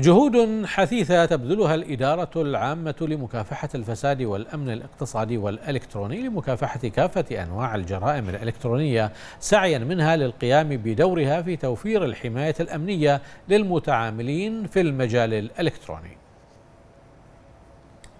جهود حثيثة تبذلها الإدارة العامة لمكافحة الفساد والأمن الاقتصادي والإلكتروني لمكافحة كافة أنواع الجرائم الإلكترونية سعيا منها للقيام بدورها في توفير الحماية الأمنية للمتعاملين في المجال الإلكتروني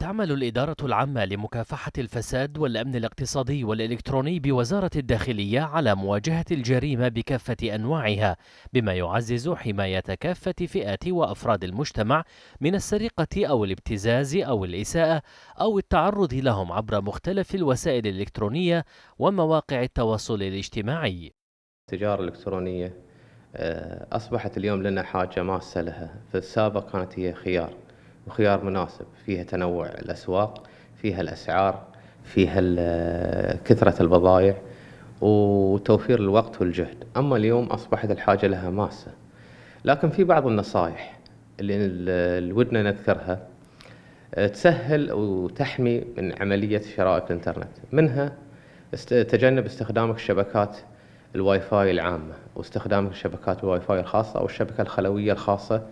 تعمل الإدارة العامة لمكافحة الفساد والأمن الاقتصادي والإلكتروني بوزارة الداخلية على مواجهة الجريمة بكافة أنواعها، بما يعزز حماية كافة فئات وأفراد المجتمع من السرقة أو الابتزاز أو الإساءة أو التعرض لهم عبر مختلف الوسائل الإلكترونية ومواقع التواصل الاجتماعي. التجارة الإلكترونية آه، أصبحت اليوم لنا حاجة ماسة لها، في السابق كانت هي خيار. وخيار مناسب فيها تنوع الأسواق فيها الأسعار فيها كثرة البضائع وتوفير الوقت والجهد أما اليوم أصبحت الحاجة لها ماسة لكن في بعض النصائح اللي ودنا نذكرها آه، تسهل وتحمي من عملية شراء الإنترنت منها تجنب استخدامك الشبكات الواي فاي العامة واستخدام شبكات الواي فاي الخاصة أو الشبكة الخلوية الخاصة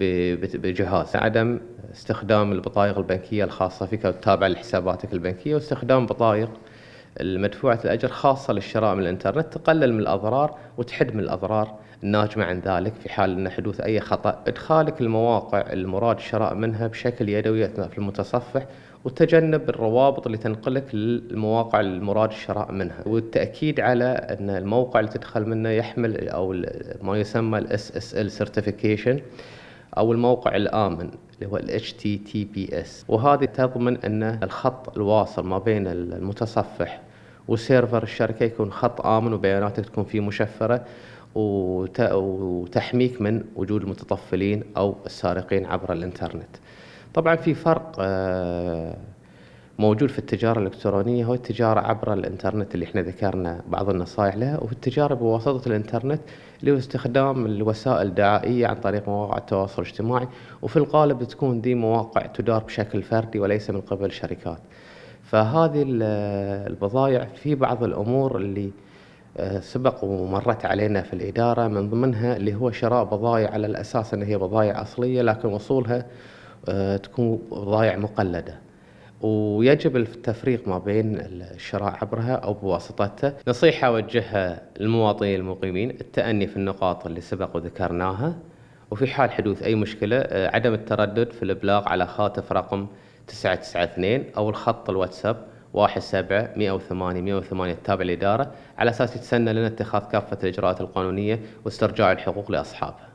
بجهاز عدم استخدام البطايق البنكية الخاصة فيك التابعة لحساباتك البنكية واستخدام بطايق المدفوعة الأجر خاصة للشراء من الإنترنت تقلل من الأضرار وتحد من الأضرار الناجمة عن ذلك في حال أن حدوث أي خطأ إدخالك المواقع المراد الشراء منها بشكل يدوي أثناء في المتصفح وتجنب الروابط اللي تنقلك للمواقع المراد الشراء منها والتأكيد على أن الموقع اللي تدخل منه يحمل أو ما يسمى الاس اس ال سيرتيفيكيشن او الموقع الامن اللي هو ال HTTPS وهذه تضمن ان الخط الواصل ما بين المتصفح وسيرفر الشركه يكون خط امن وبياناتك تكون فيه مشفره وتحميك من وجود المتطفلين او السارقين عبر الانترنت. طبعا في فرق آه، موجود في التجارة الإلكترونية هو التجارة عبر الإنترنت اللي احنا ذكرنا بعض النصائح لها وفي التجارة بواسطة الإنترنت اللي هو استخدام الوسائل الدعائية عن طريق مواقع التواصل الاجتماعي وفي الغالب تكون دي مواقع تدار بشكل فردي وليس من قبل شركات فهذه البضائع في بعض الأمور اللي آه، سبق ومرت علينا في الإدارة من ضمنها اللي هو شراء بضائع على الأساس أنها هي بضائع أصلية لكن وصولها آه، تكون بضائع مقلدة ويجب التفريق ما بين الشراء عبرها أو بواسطتها نصيحة أوجهها للمواطنين المقيمين التأني في النقاط اللي سبق وذكرناها وفي حال حدوث أي مشكلة آه، عدم التردد في الإبلاغ على هاتف رقم 992 أو الخط الواتساب 17 108 108 التابع للإدارة على أساس يتسنى لنا اتخاذ كافة الإجراءات القانونية واسترجاع الحقوق لأصحابها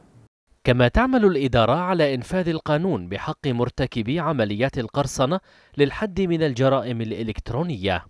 كما تعمل الإدارة على إنفاذ القانون بحق مرتكبي عمليات القرصنة للحد من الجرائم الإلكترونية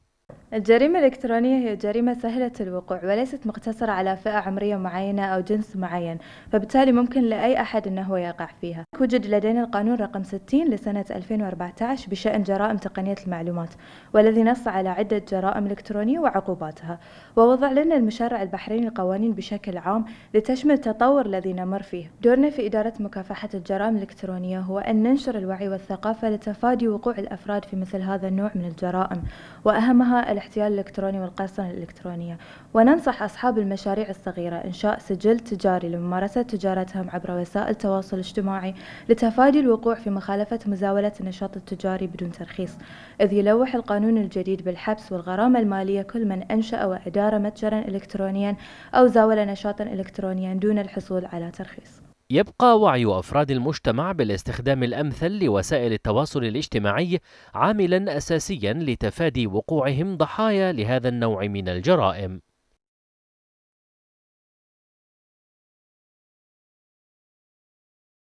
الجريمة الإلكترونية هي جريمة سهلة الوقوع وليست مقتصرة على فئة عمرية معينة أو جنس معين فبالتالي ممكن لأي أحد أنه هو يقع فيها وجد لدينا القانون رقم 60 لسنة 2014 بشأن جرائم تقنية المعلومات والذي نص على عدة جرائم إلكترونية وعقوباتها ووضع لنا المشرع البحريني القوانين بشكل عام لتشمل التطور الذي نمر فيه دورنا في إدارة مكافحة الجرائم الإلكترونية هو أن ننشر الوعي والثقافة لتفادي وقوع الأفراد في مثل هذا النوع من الجرائم وأهمها الاحتيال الإلكتروني والقسطنة الإلكترونية وننصح أصحاب المشاريع الصغيرة إنشاء سجل تجاري لممارسة تجارتهم عبر وسائل التواصل الاجتماعي لتفادي الوقوع في مخالفة مزاولة النشاط التجاري بدون ترخيص إذ يلوح القانون الجديد بالحبس والغرامة المالية كل من أنشأ وأدار متجرا إلكترونيا أو زاول نشاطا إلكترونيا دون الحصول على ترخيص يبقى وعي أفراد المجتمع بالاستخدام الأمثل لوسائل التواصل الاجتماعي عاملا أساسيا لتفادي وقوعهم ضحايا لهذا النوع من الجرائم